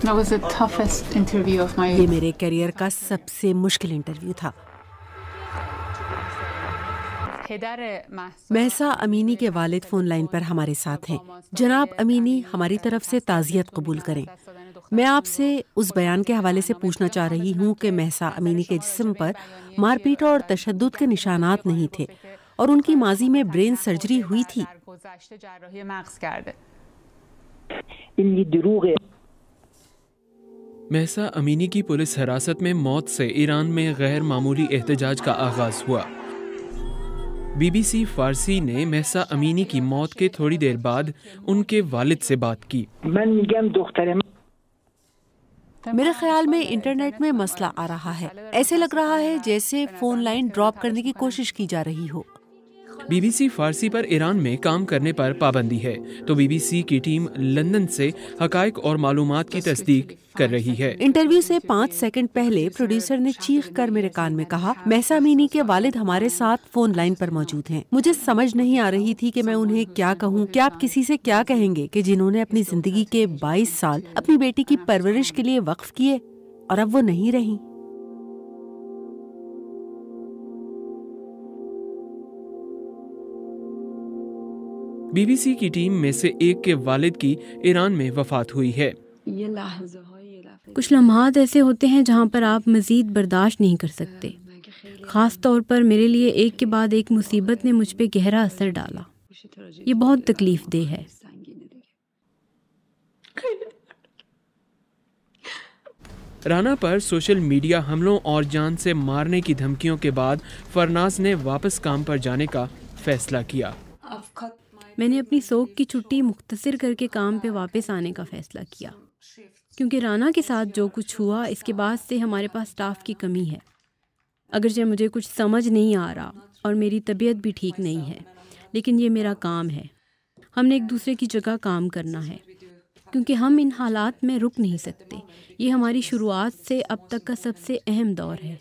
ये मेरे करियर का सबसे मुश्किल इंटरव्यू था महसा अमीनी के वालिद फोन लाइन पर हमारे साथ हैं जनाब अमीनी हमारी तरफ से ताज़ियत कबूल करें मैं आपसे उस बयान के हवाले से पूछना चाह रही हूँ कि महसा अमीनी के जिस्म पर मारपीट और तशद के निशानात नहीं थे और उनकी माजी में ब्रेन सर्जरी हुई थी महसा अमीनी की पुलिस हिरासत में मौत से ईरान में गैर मामूली एहतजाज का आगाज हुआ बीबीसी फारसी ने महसा अमीनी की मौत के थोड़ी देर बाद उनके वालिद से बात की मेरे ख्याल में इंटरनेट में मसला आ रहा है ऐसे लग रहा है जैसे फोन लाइन ड्रॉप करने की कोशिश की जा रही हो बीबीसी फारसी पर ईरान में काम करने पर पाबंदी है तो बीबीसी की टीम लंदन से हकायक और मालूम की तस्दीक कर रही है इंटरव्यू से पाँच सेकंड पहले प्रोड्यूसर ने चीख कर मेरे कान में कहा महसा मीनी के वालिद हमारे साथ फोन लाइन पर मौजूद हैं। मुझे समझ नहीं आ रही थी कि मैं उन्हें क्या कहूँ क्या आप किसी से क्या कहेंगे कि जिन्होंने अपनी जिंदगी के 22 साल अपनी बेटी की परवरिश के लिए वक्फ किए और अब वो नहीं रही बीबीसी की टीम में से एक के वालिद की ईरान में वफात हुई है कुछ लम्हात ऐसे होते हैं जहाँ पर आप मजीद बर्दाश्त नहीं कर सकते ख़ास तौर पर मेरे लिए एक के बाद एक मुसीबत ने मुझ पर गहरा असर डाला ये बहुत तकलीफ दे है राना पर सोशल मीडिया हमलों और जान से मारने की धमकियों के बाद फरनास ने वापस काम पर जाने का फैसला किया मैंने अपनी सोख की छुट्टी मुख्तसर करके काम पे वापस आने का फ़ैसला किया क्योंकि राना के साथ जो कुछ हुआ इसके बाद से हमारे पास स्टाफ की कमी है अगरचे मुझे कुछ समझ नहीं आ रहा और मेरी तबीयत भी ठीक नहीं है लेकिन ये मेरा काम है हमने एक दूसरे की जगह काम करना है क्योंकि हम इन हालात में रुक नहीं सकते ये हमारी शुरुआत से अब तक का सबसे अहम दौर है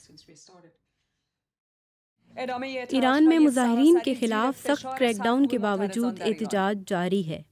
ईरान में मुजाहरीन के खिलाफ सख्त क्रैकडाउन के बावजूद एहतजाज जारी है